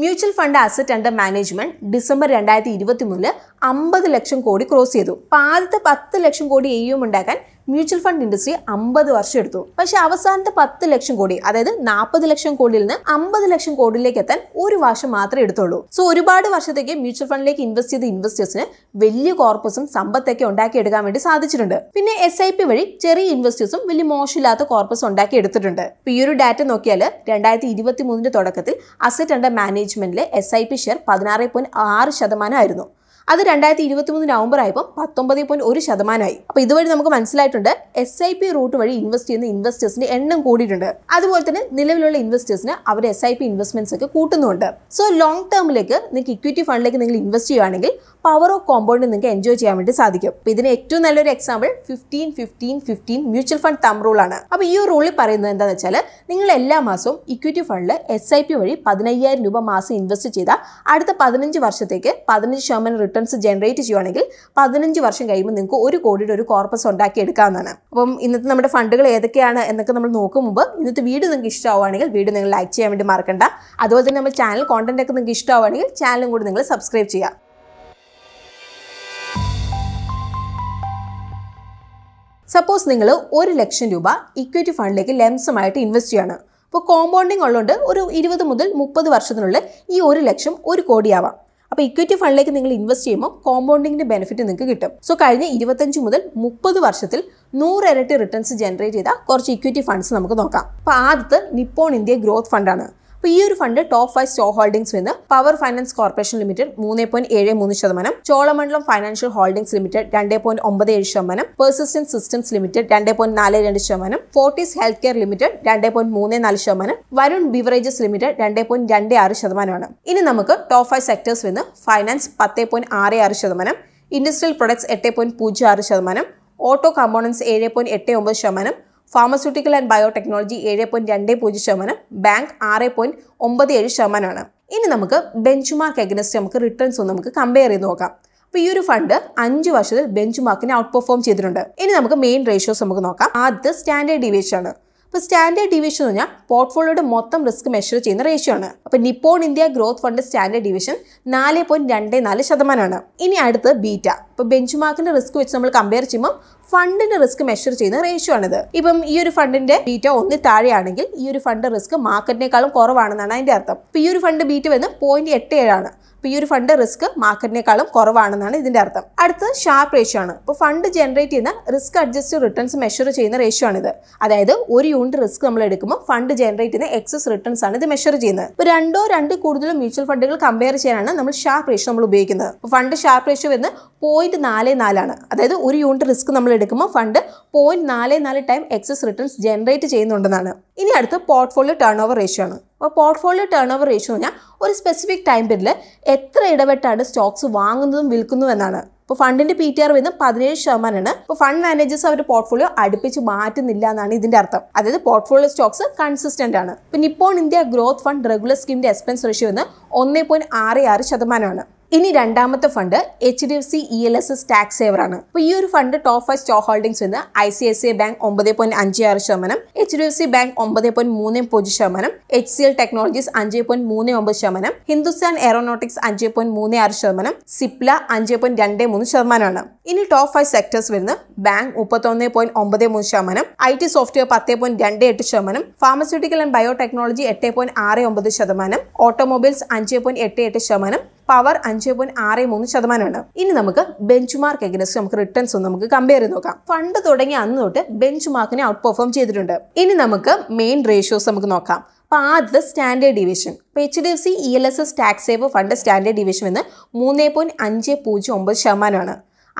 mutual fund asset under management December രണ്ടായിരത്തി ഇരുപത്തി മൂന്നില് അമ്പത് ലക്ഷം കോടി ക്രോസ് ചെയ്തു അപ്പോൾ ആദ്യത്തെ പത്ത് ലക്ഷം കോടി എയും ഉണ്ടാക്കാൻ മ്യൂച്വൽ ഫണ്ട് ഇൻഡസ്ട്രി അമ്പത് വർഷം എടുത്തു പക്ഷെ അവസാനത്തെ പത്ത് ലക്ഷം കോടി അതായത് നാൽപ്പത് ലക്ഷം കോടിയിൽ നിന്ന് അമ്പത് ലക്ഷം കോടിയിലേക്ക് എത്താൻ ഒരു വർഷം മാത്രമേ എടുത്തുള്ളൂ സോ ഒരുപാട് വർഷത്തേക്ക് മ്യൂച്വൽ ഫണ്ടിലേക്ക് ഇൻവെസ്റ്റ് ചെയ്ത ഇൻവെസ്റ്റേഴ്സിന് വലിയ കോർപ്പസും സമ്പത്തൊക്കെ ഉണ്ടാക്കിയെടുക്കാൻ വേണ്ടി സാധിച്ചിട്ടുണ്ട് പിന്നെ എസ് ഐ പി വഴി ചെറിയ ഇൻവെസ്റ്റേഴ്സും വലിയ മോശമില്ലാത്ത കോർപ്പസ് ഉണ്ടാക്കി എടുത്തിട്ടുണ്ട് ഇപ്പൊ ഈ ഒരു ഡാറ്റ നോക്കിയാൽ രണ്ടായിരത്തി ഇരുപത്തി മൂന്നിന്റെ തുടക്കത്തിൽ അസറ്റ് അണ്ടർ മാനേജ്മെന്റിലെ എസ് ഐ പി ഷെയർ പതിനാറ് പോയിന്റ് ആറ് ശതമാനമായിരുന്നു അത് രണ്ടായിരത്തി ഇരുപത്തി മൂന്ന് നവംബർ ആയപ്പോൾ പത്തൊമ്പത് പോയിന്റ് ഒരു ശതമാനമായി അപ്പോൾ ഇതുവഴി നമുക്ക് മനസ്സിലായിട്ടുണ്ട് എസ് ഐ പി റൂട്ട് വഴി ഇൻവെസ്റ്റ് ചെയ്യുന്ന ഇൻവെസ്റ്റേഴ്സിന്റെ എണ്ണം കൂടിയിട്ടുണ്ട് അതുപോലെ തന്നെ നിലവിലുള്ള ഇൻവെസ്റ്റേഴ്സിന് അവരുടെ എസ് ഐ പി ഇൻവെസ്റ്റ്മെന്റ്സ് ഒക്കെ കൂട്ടുന്നുണ്ട് സോ ലോങ് ടേമിലേക്ക് നിങ്ങൾക്ക് ഇക്വിറ്റി ഫണ്ടിലേക്ക് നിങ്ങൾ ഇൻവെസ്റ്റ് ചെയ്യുകയാണെങ്കിൽ പവർ ഓഫ് കോമ്പൗണ്ട് നിങ്ങൾക്ക് എൻജോയ് ചെയ്യാൻ വേണ്ടി സാധിക്കും അപ്പോൾ ഇതിന് ഏറ്റവും നല്ലൊരു example fifteen fifteen fifteen mutual fund thumb rule ആണ് അപ്പോൾ ഈ റൂളിൽ പറയുന്നത് എന്താണെന്ന് വെച്ചാൽ നിങ്ങൾ എല്ലാ മാസവും ഇക്വിറ്റി ഫണ്ടിൽ എസ് ഐ പി വഴി പതിനയ്യായിരം രൂപ മാസം ഇൻവെസ്റ്റ് ചെയ്താൽ അടുത്ത പതിനഞ്ച് വർഷത്തേക്ക് പതിനഞ്ച് ശതമാനം റിട്ടേൺസ് ജനറേറ്റ് ചെയ്യുകയാണെങ്കിൽ പതിനഞ്ച് വർഷം കഴിയുമ്പോൾ നിങ്ങൾക്ക് ഒരു കോടിയുടെ ഒരു കോർപ്പസ് ഉണ്ടാക്കി എടുക്കാവുന്നതാണ് അപ്പം ഇന്നത്തെ നമ്മുടെ ഫണ്ടുകൾ ഏതൊക്കെയാണ് എന്നൊക്കെ നമ്മൾ നോക്കും മുമ്പ് ഇന്നത്തെ വീഡിയോ നിങ്ങൾക്ക് ഇഷ്ടമാവുകയാണെങ്കിൽ വീഡിയോ നിങ്ങൾ ലൈക്ക് ചെയ്യാൻ വേണ്ടി മറക്കണ്ട അതുപോലെ തന്നെ നമ്മുടെ ചാനൽ കോണ്ടന്റ് ഒക്കെ നിങ്ങൾക്ക് ഇഷ്ടമാവുകയാണെങ്കിൽ ചാനലും കൂടി നിങ്ങൾ സബ്സ്ക്രൈബ് ചെയ്യുക സപ്പോസ് നിങ്ങൾ ഒരു ലക്ഷം രൂപ ഇക്വിറ്റി ഫണ്ടിലേക്ക് ലംസമായിട്ട് ഇൻവെസ്റ്റ് ചെയ്യാണ് അപ്പോൾ കോമ്പൗണ്ടിങ് ഉള്ളതുകൊണ്ട് ഒരു ഇരുപത് മുതൽ മുപ്പത് വർഷത്തിനുള്ളിൽ ഈ ഒരു ലക്ഷം ഒരു കോടിയാവാം അപ്പോൾ ഇക്വിറ്റി ഫണ്ടിലേക്ക് നിങ്ങൾ ഇൻവെസ്റ്റ് ചെയ്യുമ്പോൾ കോമ്പൗണ്ടിങ്ങിൻ്റെ ബെനിഫിറ്റ് നിങ്ങൾക്ക് കിട്ടും സോ കഴിഞ്ഞ ഇരുപത്തഞ്ച് മുതൽ മുപ്പത് വർഷത്തിൽ നൂറ് ഇരട്ടി റിട്ടേൺസ് ജനറേറ്റ് ചെയ്ത കുറച്ച് ഇക്വിറ്റി ഫണ്ട്സ് നമുക്ക് നോക്കാം അപ്പോൾ ആദ്യത്തെ നിപ്പോൺ ഇന്ത്യ ഗ്രോത്ത് ഫണ്ടാണ് അപ്പൊ ഈ ഒരു fund top five stock holdings നിന്ന് പവർ ഫൈനാൻസ് കോർപ്പറേഷൻ ലിമിറ്റഡ് മൂന്ന് പോയിന്റ് ഏഴ് മൂന്ന് ശതമാനം ചോളമണ്ഡലം ഫൈനാൻഷ്യൽ ഹോൾഡിംഗ്സ് ലിമിറ്റഡ് രണ്ട് പോയിന്റ് ഒമ്പത് ഏഴ് ശതമാനം പെർസിസ്റ്റന്റ് സിസ്റ്റംസ് ലിമിറ്റഡ് രണ്ട് പോയിന്റ് നാല് രണ്ട് ശതമാനം ഫോർട്ടീസ് ഹെൽത്ത് കെയർ ലിമിറ്റഡ് രണ്ട് പോയിന്റ് മൂന്ന് നാല് ശതമാനം വരുൺ ബിവറേജസ് ലിമിറ്റഡ് രണ്ട് പോയിന്റ് രണ്ട് ആറ് ശതമാനമാണ് ഇനി നമുക്ക് ടോപ്പ് ഫൈവ് സെക്ടേഴ്സ് നിന്ന് ഫൈനാൻസ് പത്ത് പോയിന്റ് ആറ് ആറ് ശതമാനം ഇൻഡസ്ട്രിയൽ പ്രൊഡക്ട്സ് എട്ട് പോയിന്റ് പൂജ്യം ആറ് ശതമാനം ഓട്ടോ കമ്പോണൻസ് ഏഴ് പോയിന്റ് എട്ട് ഒമ്പത് ശതമാനം ഫാർമസ്യൂട്ടിക്കൽ ആൻഡ് ബയോടെക്നോളജി ഏഴ് പോയിന്റ് രണ്ട് പൂജ്യം ശതമാനം ബാങ്ക് ആറ് പോയിന്റ് ഒമ്പത് ഏഴ് ശതമാനമാണ് ഇനി നമുക്ക് ബെഞ്ച് മാർക്ക് എഗനസ്റ്റ് നമുക്ക് റിട്ടേൺസ് ഒന്ന് നമുക്ക് കമ്പയർ ചെയ്ത് നോക്കാം അപ്പോൾ ഈ ഒരു ഫണ്ട് അഞ്ച് വർഷത്തിൽ ബെഞ്ച് മാർക്കിനെ ഔട്ട് പെർഫോം ചെയ്തിട്ടുണ്ട് ഇനി നമുക്ക് മെയിൻ റേഷ്യോസ് നമുക്ക് നോക്കാം ആദ്യത്തെ സ്റ്റാൻഡേർഡ് ഡിവേഷൻ ആണ് അപ്പോൾ സ്റ്റാൻഡേർഡ് ഡിവിഷൻ എന്ന് പറഞ്ഞാൽ പോർട്ട്ഫോളിയോയുടെ മൊത്തം റിസ്ക് മെഷർ ചെയ്യുന്ന റേഷ്യോ ആണ് അപ്പോൾ Nippon India growth fund standard deviation നാല് പോയിന്റ് രണ്ട് നാല് ശതമാനമാണ് ഇനി അടുത്ത് ബീറ്റ അപ്പോൾ ബെഞ്ച് മാർക്കിൻ്റെ റിസ്ക് വെച്ച് നമ്മൾ കമ്പയർ ചെയ്യുമ്പോൾ ഫണ്ടിന്റെ റിസ്ക് മെഷർ ചെയ്യുന്ന റേഷ്യോ ആണിത് ഇപ്പം ഈ ഒരു ഫണ്ടിന്റെ ബീറ്റ ഒന്ന് താഴെയാണെങ്കിൽ ഈ ഒരു ഫണ്ട് റിസ്ക് മാർക്കറ്റിനേക്കാളും കുറവാണെന്നാണ് അതിന്റെ അർത്ഥം ഇപ്പൊ ഈ ഒരു ഫണ്ട് ബീറ്റ വന്ന് പോയിന്റ് എട്ട് ഏഴാണ് ഈ ഒരു ഫണ്ട് റിസ്ക് മാർക്കറ്റിനേക്കാളും കുറവാണെന്നാണ് ഇതിന്റെ അർത്ഥം അടുത്ത ഷാർപ്പ് റേഷ്യോ ആണ് ഇപ്പൊ ഫണ്ട് ജനറേറ്റ് ചെയ്യുന്ന റിസ്ക് അഡ്ജസ്റ്റഡ് റിട്ടേൺസ് മെഷർ ചെയ്യുന്ന റേഷ്യോ ആണിത് അതായത് ഒരു യൂണിറ്റ് റിസ്ക് നമ്മൾ എടുക്കുമ്പോൾ ഫണ്ട് ജനറേറ്റ് ചെയ്യുന്ന എക്സസ് റിട്ടേൺസ് ആണ് ഇത് മെഷർ ചെയ്യുന്നത് ഇപ്പൊ രണ്ടോ രണ്ട് കൂടുതലും മ്യൂച്വൽ ഫണ്ടുകൾ കമ്പയർ ചെയ്യാനാണ് നമ്മൾ ഷാർപ്പ് റേഷ്യോ നമ്മൾ ഉപയോഗിക്കുന്നത് ഫണ്ട് ഷാർപ്പ് റേഷ്യോ എന്ന് പോയിന്റ് നാല് നാലാണ് അതായത് ഒരു യൂണിറ്റ് റിസ്ക് നമ്മൾ എടുക്കുമ്പോൾ ഫണ്ട് പോയിന്റ് നാല് നാല് ടൈം എക്സസ് റിട്ടേൺസ് ജനറേറ്റ് ചെയ്യുന്നുണ്ടെന്നാണ് ഇനി അടുത്ത് പോർട്ട്ഫോളിയോ ടേൺ ഓവർ റേഷ്യോ ആണ് അപ്പോൾ പോർട്ട്ഫോളിയോ ടേൺ ഓവർ റേഷ്യോ പറഞ്ഞാൽ ഒരു സ്പെസിഫിക് ടൈം പീരീഡിൽ എത്ര ഇടപെട്ടാണ് സ്റ്റോക്സ് വാങ്ങുന്നതും വിൽക്കുന്നതും എന്നാണ് ഇപ്പോൾ ഫണ്ടിൻ്റെ പി ടി ആർ വരുന്നത് പതിനേഴ് ശതമാനമാണ് ഇപ്പോൾ ഫണ്ട് മാനേജേഴ്സ് അവരുടെ പോർട്ട്ഫോളിയോ അടുപ്പിച്ച് മാറ്റുന്നില്ല എന്നാണ് ഇതിൻ്റെ അർത്ഥം അതായത് പോർട്ട്ഫോളിയോ സ്റ്റോക്സ് കൺസിസ്റ്റൻ്റ് ആണ് പിന്നെ ഇപ്പോൾ ഇന്ത്യ ഗ്രോത്ത് ഫണ്ട് റെഗുലർ സ്കീമിൻ്റെ എക്സ്പെൻസ് റേഷ്യോ എന്ന് ഒന്നേ പോയിന്റ് ആറ് ആറ് ശതമാനമാണ് ഇനി രണ്ടാമത്തെ fund H D F C E L S S tax saver ആണ് അപ്പൊ ഈ ഒരു fund top five stock holdings നിന്ന് I C I C I bank ഒമ്പത് പോയിന്റ് അഞ്ച് ആറ് ശതമാനം H D F C bank ഒമ്പത് പോയിന്റ് മൂന്ന് പൂജ്യം ശതമാനം എച്ച് സി എൽ ടെക്നോളജീസ് അഞ്ച് പോയിന്റ് മൂന്ന് ഒമ്പത് ശതമാനം ഹിന്ദുസ്ഥാൻ എറോനോട്ടിക്സ് അഞ്ച് പോയിന്റ് മൂന്ന് ആറ് ശതമാനം സിപ്ല അഞ്ച് പോയിന്റ് രണ്ട് മൂന്ന് ശതമാനമാണ് ഇനി ടോപ്പ് ഫൈവ് സെക്ടേഴ്സ് വരുന്ന ബാങ്ക് മുപ്പത്തൊന്ന് പോയിന്റ് ഒമ്പത് മൂന്ന് ശതമാനം ഐ ടി സോഫ്റ്റ്വെയർ പത്ത് പോയിന്റ് രണ്ട് എട്ട് ശതമാനം ഫാർമസ്യൂട്ടിക്കൽ ആൻഡ് ബയോടെക്നോളജി എട്ട് പോയിന്റ് ആറ് ഒമ്പത് ശതമാനം ഓട്ടോമൊബൈൽസ് അഞ്ച് പോയിന്റ് എട്ട് എട്ട് ശതമാനം പവർ അഞ്ച് പോയിന്റ് ആറ് മൂന്ന് ശതമാനമാണ് ഇനി നമുക്ക് ബെഞ്ച് മാർക്ക് എഗനസ്റ്റ് നമുക്ക് റിട്ടേൺസ് ഒന്ന് നമുക്ക് കമ്പയർ ചെയ്ത് നോക്കാം ഫണ്ട് തുടങ്ങിയ അന്ന് തൊട്ട് ബെഞ്ച് മാർക്കിനെ ഔട്ട് പെർഫോം ചെയ്തിട്ടുണ്ട് ഇനി നമുക്ക് മെയിൻ റേഷ്യോസ് നമുക്ക് നോക്കാം അപ്പോൾ ആദ്യത്തെ സ്റ്റാൻഡേർഡ് ഡിവിഷൻ ഇപ്പോൾ H D F C E L S S tax save fund standard deviation എന്ന് മൂന്ന് പോയിന്റ് അഞ്ച് പൂജ്യം ഒമ്പത് ശതമാനമാണ്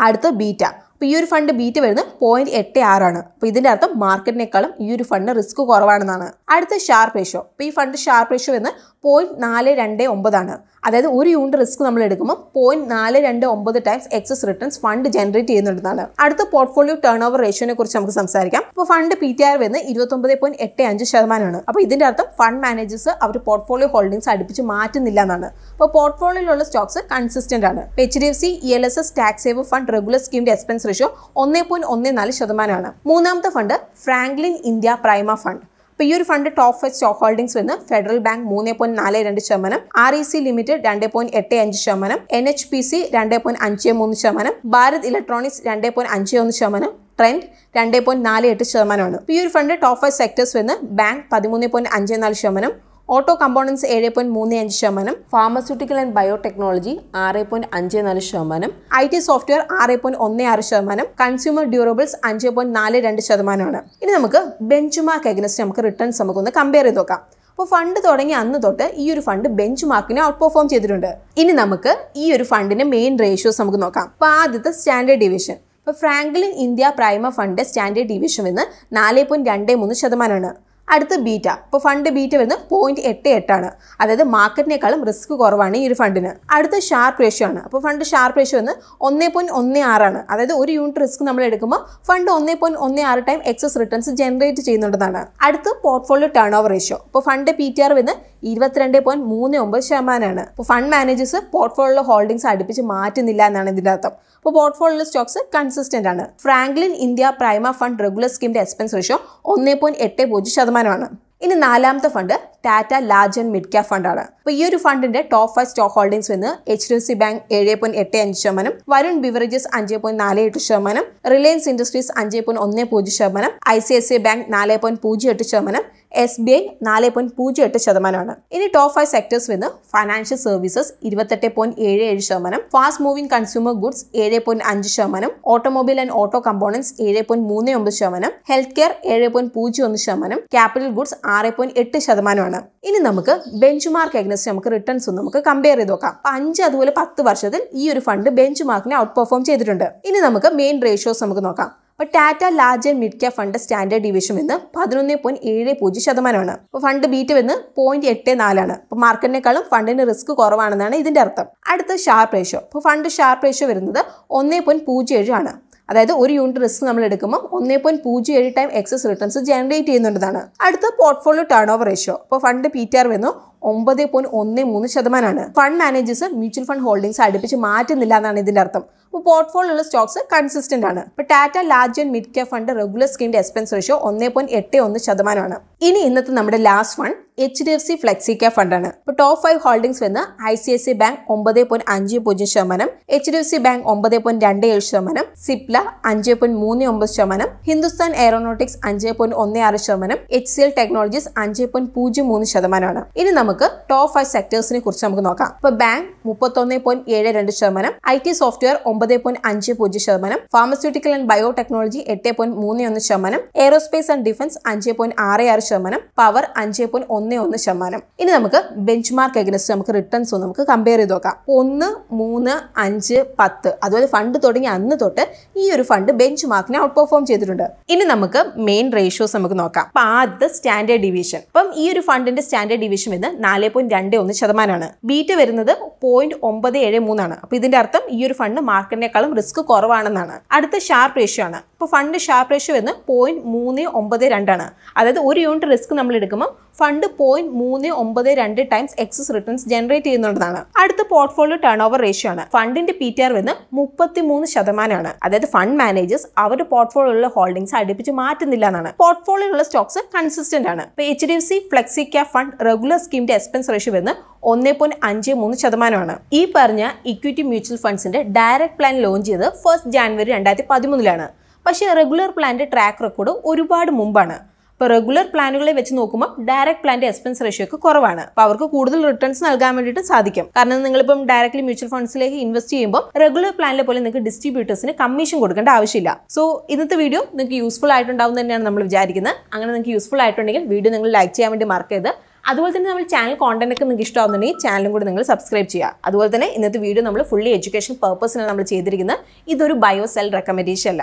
അടുത്ത ബീറ്റ അപ്പോൾ ഈ ഒരു ഫണ്ട് ബീറ്റ് വരുന്നത് പോയിന്റ് എട്ട് ആറാണ് അപ്പോൾ ഇതിൻ്റെ അർത്ഥം മാർക്കറ്റിനേക്കാളും ഈ ഒരു ഫണ്ട് റിസ്ക് കുറവാണെന്നാണ് അടുത്ത ഷാർപ്പ് റേഷ്യോ അപ്പോൾ ഈ ഫണ്ട് ഷാർപ്പ് റേഷ്യോ എന്ന് പോയിൻറ്റ് നാല് രണ്ട് ഒമ്പതാണ് അതായത് ഒരു യൂണിറ്റ് റിസ്ക് നമ്മൾ എടുക്കുമ്പോൾ പോയിൻറ്റ് നാല് രണ്ട് ഒമ്പത് times excess returns fund generate ചെയ്യുന്നുണ്ടെന്നാണ് അടുത്ത പോർട്ട്ഫോളിയോ ടേൺ ഓവർ റേഷ്യോനെ കുറിച്ച് നമുക്ക് സംസാരിക്കാം അപ്പോൾ ഫണ്ട് പി ടി ആർ വരുന്നത് ഇരുപത്തൊമ്പത് പോയിന്റ് എട്ട് അഞ്ച് ശതമാനമാണ് അപ്പോൾ ഇതിൻ്റെ അർത്ഥം ഫണ്ട് മാനേജേഴ്സ് അവർ പോർട്ട്ഫോളിയോ ഹോൾഡിംഗ്സ് അടുപ്പിച്ച് മാറ്റുന്നില്ല എന്നാണ് അപ്പോൾ പോർട്ട്ഫോളിയോയിലുള്ള സ്റ്റോക്സ് കൺസിസ്റ്റന്റ് ആണ് H D F C E L S S tax save fund regular സ്കീമിന്റെ എക്സ്പെൻസ് റേഷ്യോ ഒന്ന് പോയിന്റ് ഒന്ന് നാല് ശതമാനമാണ് മൂന്നാമത്തെ fund Franklin India Prima fund അപ്പോൾ ഈ ഒരു fund top five stock holdings വന്ന് ഫെഡറൽ ബാങ്ക് മൂന്ന് പോയിന്റ് നാല് രണ്ട് ശതമാനം ആർ ഇ സി ലിമിറ്റഡ് രണ്ട് പോയിന്റ് എട്ട് അഞ്ച് ശതമാനം എൻ എച്ച് പി സി രണ്ട് പോയിന്റ് അഞ്ച് മൂന്ന് ശതമാനം ഭാരത് ഇലക്ട്രോണിക്സ് രണ്ട് പോയിന്റ് അഞ്ച് ഒന്ന് ശതമാനം ട്രെൻഡ് രണ്ട് പോയിന്റ് നാല് എട്ട് ശതമാനമാണ് ഈ ഒരു ഫണ്ട് ടോപ്പ് ഫൈവ് സെക്ടേഴ്സ് വന്ന് ബാങ്ക് പതിമൂന്ന് പോയിന്റ് അഞ്ച് നാല് ശതമാനം ഓട്ടോ കമ്പോണൻസ് ഏഴ് പോയിന്റ് മൂന്ന് അഞ്ച് ശതമാനം ഫാർമസ്യൂട്ടിക്കൽ ആൻഡ് ബയോടെക്നോളജി ആറ് പോയിന്റ് അഞ്ച് നാല് ശതമാനം ഐ ടി സോഫ്റ്റ്വെയർ ആറ് പോയിന്റ് ഒന്ന് ആറ് ശതമാനം കൺസ്യൂമർ ഡ്യൂറബിൾസ് അഞ്ച് പോയിന്റ് നാല് രണ്ട് ശതമാനമാണ് ഇനി നമുക്ക് ബെഞ്ച് മാർക്ക് അഗ്നസ്റ്റ് നമുക്ക് റിട്ടേൺസ് നമുക്കൊന്ന് കമ്പയർ ചെയ്ത് നോക്കാം അപ്പോൾ ഫണ്ട് തുടങ്ങി അന്ന് തൊട്ട് ഈ ഒരു ഫണ്ട് ബെഞ്ച് മാർക്കിനെ ഔട്ട് പെർഫോം ചെയ്തിട്ടുണ്ട് ഇനി നമുക്ക് ഈ ഒരു ഫണ്ടിന്റെ മെയിൻ റേഷ്യോസ് നമുക്ക് നോക്കാം അപ്പോൾ ആദ്യത്തെ സ്റ്റാൻഡേർഡ് ഡിവിഷൻ ഇപ്പോൾ Franklin India Prima fund standard deviation എന്ന് നാല് പോയിന്റ് രണ്ട് മൂന്ന് ശതമാനമാണ് അടുത്ത ബീറ്റ ഇപ്പോൾ ഫണ്ട് ബീറ്റ വരുന്നത് പോയിന്റ് എട്ട് എട്ടാണ് അതായത് മാർക്കറ്റിനേക്കാളും റിസ്ക് കുറവാണ് ഈ ഒരു ഫണ്ടിന് അടുത്ത ഷാർപ്പ് റേഷ്യോ ആണ് അപ്പോൾ ഫണ്ട് ഷാർപ്പ് റേഷ്യോ എന്ന് ഒന്നേ പോയിന്റ് ഒന്ന് ആറാണ് അതായത് ഒരു യൂണിറ്റ് റിസ്ക് നമ്മൾ എടുക്കുമ്പോൾ ഫണ്ട് ഒന്നേ പോയിന്റ് ഒന്ന് ആറ് ടൈം എക്സസ് റിട്ടേൺസ് ജനറേറ്റ് ചെയ്യുന്നുണ്ടെന്നാണ് അടുത്ത പോർട്ട്ഫോളിയോ ടേൺ ഓവർ റേഷ്യോ ഇപ്പോൾ ഫണ്ട് പി ടി ആർ വരുന്നത് ഇരുപത്തിരണ്ട് പോയിന്റ് മൂന്ന് ഒമ്പത് ശതമാനമാണ് അപ്പോൾ ഫണ്ട് മാനേജേഴ്സ് പോർട്ട്ഫോളിയോ ഹോൾഡിംഗ്സ് അടുപ്പിച്ച് മാറ്റുന്നില്ല എന്നാണ് ഇതിൻ്റെ അർത്ഥം അപ്പോൾ പോർട്ട്ഫോളിയോ സ്റ്റോക്സ് കൺസിസ്റ്റൻ്റ് ആണ് Franklin India Prima fund regular സ്കീമിൻ്റെ എക്സ്പെൻസ് റേഷ്യോ ഒന്ന് പോയിന്റ് എട്ട് പൂജ്യം ശതമാനമാണ് ഇനി നാലാമത്തെ ഫണ്ട് Tata large and mid cap ഫണ്ടാണ് അപ്പോൾ ഈ ഒരു ഫണ്ടിന്റെ ടോപ്പ് ഫൈവ് സ്റ്റോക്ക് ഹോൾഡിംഗ്സ് വന്ന് H D F C bank ഏഴ് പോയിന്റ് എട്ട് അഞ്ച് ശതമാനം വരുൺ ബിവറേജസ് അഞ്ച് പോയിന്റ് നാല് എട്ട് ശതമാനം റിലയൻസ് ഇൻഡസ്ട്രീസ് അഞ്ച് പോയിന്റ് ഒന്ന് പൂജ്യം ശതമാനം I C I C bank നാല് പോയിന്റ് പൂജ്യം എട്ട് ശതമാനം എസ് ബി ഐ നാല് പോയിന്റ് പൂജ്യം എട്ട് ശതമാനമാണ് ഇനി ടോപ്പ് ഫൈവ് സെക്ടേഴ്സ് വന്ന് ഫൈനാൻഷ്യൽ സർവീസസ് ഇരുപത്തെട്ട് പോയിന്റ് ഏഴ് ഏഴ് ശതമാനം ഫാസ്റ്റ് മൂവിംഗ് കൺസ്യൂമർ ഗുഡ്സ് ഏഴ് പോയിന്റ് അഞ്ച് ശതമാനം ഓട്ടോമൊബൈൽ ആൻഡ് ഓട്ടോ കമ്പോണൻസ് ഏഴ് പോയിന്റ് മൂന്ന് ഒമ്പത് ശതമാനം ഹെൽത്ത് കെയർ ഏഴ് പോയിന്റ് പൂജ്യം ഒന്ന് ശതമാനം ക്യാപിറ്റൽ ഗുഡ്സ് ആറ് പോയിന്റ് എട്ട് ശതമാനമാണ് ഇനി നമുക്ക് ബെഞ്ച് മാർക്ക് എഗ്നസ്റ്റ് നമുക്ക് റിട്ടേൺസ് നമുക്ക് കമ്പയർ ചെയ്ത് നോക്കാം അപ്പൊ അഞ്ച് അതുപോലെ പത്ത് വർഷത്തിൽ ഈ ഒരു ഫണ്ട് ബെഞ്ച് മാർക്കിനെ ഔട്ട് പെർഫോം ചെയ്തിട്ടുണ്ട് ഇനി നമുക്ക് മെയിൻ റേഷ്യോസ് നമുക്ക് നോക്കാം അപ്പോൾ Tata large and mid cap fund standard deviation എന്ന് പതിനൊന്ന് പോയിന്റ് ഏഴ് പൂജ്യം ശതമാനമാണ് അപ്പോൾ ഫണ്ട് ബീറ്റ് വന്ന് പോയിന്റ് എട്ട് നാലാണ് അപ്പോൾ മാർക്കറ്റിനേക്കാളും ഫണ്ടിന് റിസ്ക് കുറവാണെന്നാണ് ഇതിൻ്റെ അർത്ഥം അടുത്ത ഷാർപ്പ് റേഷ്യോ അപ്പോൾ ഫണ്ട് ഷാർപ്പ് റേഷ്യോ വരുന്നത് ഒന്ന് പോയിന്റ് പൂജ്യം ആണ് അതായത് ഒരു യൂണിറ്റ് റിസ്ക് നമ്മൾ എടുക്കുമ്പോൾ ഒന്നേ പോയിന്റ് പൂജ്യം ഏഴ് ടൈം എക്സസ് റിട്ടേൺസ് ജനറേറ്റ് ചെയ്യുന്നുണ്ടെന്നാണ് അടുത്ത പോർട്ട്ഫോളിയോ ടേൺ ഓവർ റേഷ്യോ അപ്പോൾ ഫണ്ട് പി ടി ആർ വന്നു ഒമ്പത് പോയിന്റ് ഒന്ന് മൂന്ന് ശതമാനമാണ് fund managers mutual fund holdings അടുപ്പിച്ച് മാറ്റുന്നില്ല എന്നാണ് ഇതിൻ്റെ അർത്ഥം ഇപ്പോൾ പോർട്ട്ഫോളിയോ ഉള്ള സ്റ്റോക്സ് കൺസിസ്റ്റന്റ് ആണ് ഇപ്പോൾ Tata large and mid cap fund regular സ്കീമിന്റെ എക്സ്പെൻസ് റേഷ്യോ ഒന്നേ പോയിന്റ് എട്ട് ഒന്ന് ശതമാനമാണ് ഇനി ഇന്നത്തെ നമ്മുടെ last fund H D F C flexi cap ആണ് ഇപ്പോൾ ടോപ്പ് ഫൈവ് ഹോൾഡിംഗ്സ് വന്ന് I C S C bank ഒമ്പത് പോയിന്റ് അഞ്ച് പൂജ്യം ശതമാനം H D F C bank ഒമ്പത് പോയിന്റ് രണ്ട് ഏഴ് ശതമാനം സിപ്ല അഞ്ച് പോയിന്റ് മൂന്ന് ഒമ്പത് ശതമാനം ഹിന്ദുസ്ഥാൻ എയറോനോട്ടിക്സ് അഞ്ച് പോയിന്റ് ഒന്ന് ആറ് ശതമാനം എച്ച് സി എൽ ടെക്നോളജീസ് അഞ്ച് പോയിന്റ് പൂജ്യം മൂന്ന് ശതമാനമാണ് ഇനി നമുക്ക് ടോപ്പ് ഫൈവ് സെക്ടേഴ്സിനെ കുറിച്ച് നമുക്ക് നോക്കാം ഇപ്പൊ ബാങ്ക് മുപ്പത്തൊന്ന് പോയിന്റ് ഏഴ് രണ്ട് ശതമാനം ഐ ടി സോഫ്റ്റ്വെയർ ഒമ്പത് ഒമ്പത് പോയിന്റ് അഞ്ച് പൂജ്യം ശതമാനം ഫാർമസ്യൂട്ടിക്കൽ ആൻഡ് ബയോടെക്നോളജി എട്ട് പോയിന്റ് മൂന്ന് ഒന്ന് ശതമാനം എയറോസ്പേസ് ആൻഡ് ഡിഫൻസ് അഞ്ച് പോയിന്റ് ആറ് ആറ് ശതമാനം പവർ അഞ്ച് പോയിന്റ് ഒന്ന് ഒന്ന് ശതമാനം ഇനി നമുക്ക് ബെഞ്ച് മാർക്ക് എഗനസ്റ്റ് നമുക്ക് റിട്ടേൺസ് നമുക്ക് കമ്പയർ ചെയ്ത് നോക്കാം ഒന്ന് മൂന്ന് അഞ്ച് പത്ത് അതുപോലെ ഫണ്ട് തുടങ്ങി അന്ന് തൊട്ട് ഈ ഒരു ഫണ്ട് ബെഞ്ച് മാർക്കിനെ ഔട്ട് പെർഫോം ചെയ്തിട്ടുണ്ട് ഇനി നമുക്ക് മെയിൻ റേഷ്യോസ് നമുക്ക് നോക്കാം അപ്പൊ ആദ്യത്തെ സ്റ്റാൻഡേർഡ് ഡിവിഷൻ അപ്പം ഈ ഒരു ഫണ്ടിന്റെ സ്റ്റാൻഡേർഡ് ഡിവിഷൻ വരുന്നത് നാല് പോയിന്റ് രണ്ട് ഒന്ന് ശതമാനമാണ് ബീറ്റ് വരുന്നത് പോയിന്റ് ഒമ്പത് ഏഴ് മൂന്നാണ് അപ്പൊ ഇതിന്റെ അർത്ഥം ഈ ഒരു ഫണ്ട് മാർക്കറ്റ് മാർക്കിനേക്കാളും റിസ്ക് കുറവാണെന്നാണ് അടുത്ത ഷാർപ്പ് റേഷ്യോ ആണ് ഇപ്പോൾ ഫണ്ട് ഷാർപ്പ് റേഷ്യോ എന്ന് പോയിന്റ് മൂന്ന് ഒമ്പത് രണ്ടാണ് അതായത് ഒരു യൂണിറ്റ് റിസ്ക് നമ്മൾ എടുക്കുമ്പോൾ ഫണ്ട് പോയിന്റ് മൂന്ന് ഒമ്പത് രണ്ട് ടൈംസ് എക്സസ് റിട്ടേൺസ് ജനറേറ്റ് ചെയ്യുന്നുണ്ടെന്നാണ് അടുത്ത പോർട്ട്ഫോളിയോ ടേൺ ഓവർ റേഷ്യോ ആണ് ഫണ്ടിന്റെ പി ടി ആർ വന്ന് മുപ്പത്തി മൂന്ന് ശതമാനമാണ് അതായത് ഫണ്ട് മാനേജേഴ്സ് അവരുടെ പോർട്ട്ഫോളിയോ ഹോൾഡിംഗ്സ് അടുപ്പിച്ച് മാറ്റുന്നില്ല എന്നാണ് പോർട്ട്ഫോളിയോയിലുള്ള സ്റ്റോക്സ് കൺസിസ്റ്റന്റ് ആണ് ഇപ്പോൾ H D F C flexi cap fund regular സ്കീമിന്റെ എക്സ്പെൻസ് റേഷ്യോ വന്ന് ഒന്നേ പോയിന്റ് അഞ്ച് മൂന്ന് ശതമാനമാണ് ഈ പറഞ്ഞ ഇക്വിറ്റി മ്യൂച്വൽ ഫണ്ട്സിന്റെ ഡയറക്ട് പ്ലാൻ ലോഞ്ച് ചെയ്ത് ഫസ്റ്റ് ജാനുവരി രണ്ടായിരത്തി പതിമൂന്നിലാണ് പക്ഷേ റെഗുലർ പ്ലാന്റെ ട്രാക്ക് റെക്കോർഡ് ഒരുപാട് മുമ്പാണ് അപ്പോൾ റെഗുലർ പ്ലാനുകളെ വെച്ച് നോക്കുമ്പോൾ ഡയറക്ട് പ്ലാന്റെ എക്സ്പെൻസ് റേഷ്യോക്ക് കുറവാണ് അപ്പോൾ അവർക്ക് കൂടുതൽ റിട്ടേൺസ് നൽകാൻ വേണ്ടിയിട്ട് സാധിക്കും കാരണം നിങ്ങളിപ്പം ഡയറക്ട്ലി മ്യൂച്വൽ ഫണ്ട്സിലേക്ക് ഇൻവെസ്റ്റ് ചെയ്യുമ്പോൾ റെഗുലർ പ്ലാനിലെ പോലെ നിങ്ങൾക്ക് ഡിസ്ട്രിബ്യൂട്ടേഴ്സിന് കമ്മീഷൻ കൊടുക്കേണ്ട ആവശ്യമില്ല സോ ഇന്നത്തെ വീഡിയോ നിങ്ങൾക്ക് യൂസ്ഫുൾ ആയിട്ടുണ്ടാവും തന്നെയാണ് നമ്മൾ വിചാരിക്കുന്നത് അങ്ങനെ നിങ്ങൾക്ക് യൂസ്ഫുൾ ആയിട്ടുണ്ടെങ്കിൽ വീഡിയോ നിങ്ങൾ ലൈക്ക് ചെയ്യാൻ വേണ്ടി മാർക്ക് ചെയ്ത് അതുപോലെ തന്നെ നമ്മൾ ചാനൽ കോണ്ടന്റ് ഒക്കെ നിങ്ങൾക്ക് ഇഷ്ടമാകുന്നുണ്ടെങ്കിൽ ചാനലും കൂടി നിങ്ങൾ സബ്സ്ക്രൈബ് ചെയ്യുക അതുപോലെ തന്നെ ഇന്നത്തെ വീഡിയോ നമ്മൾ ഫുള്ളി എഡ്യൂക്കേഷൻ പർപ്പസിനാണ് നമ്മൾ ചെയ്തിരിക്കുന്നത് ഇതൊരു ബയോ സെൽ റെക്കമെൻഡേഷൻ അല്ല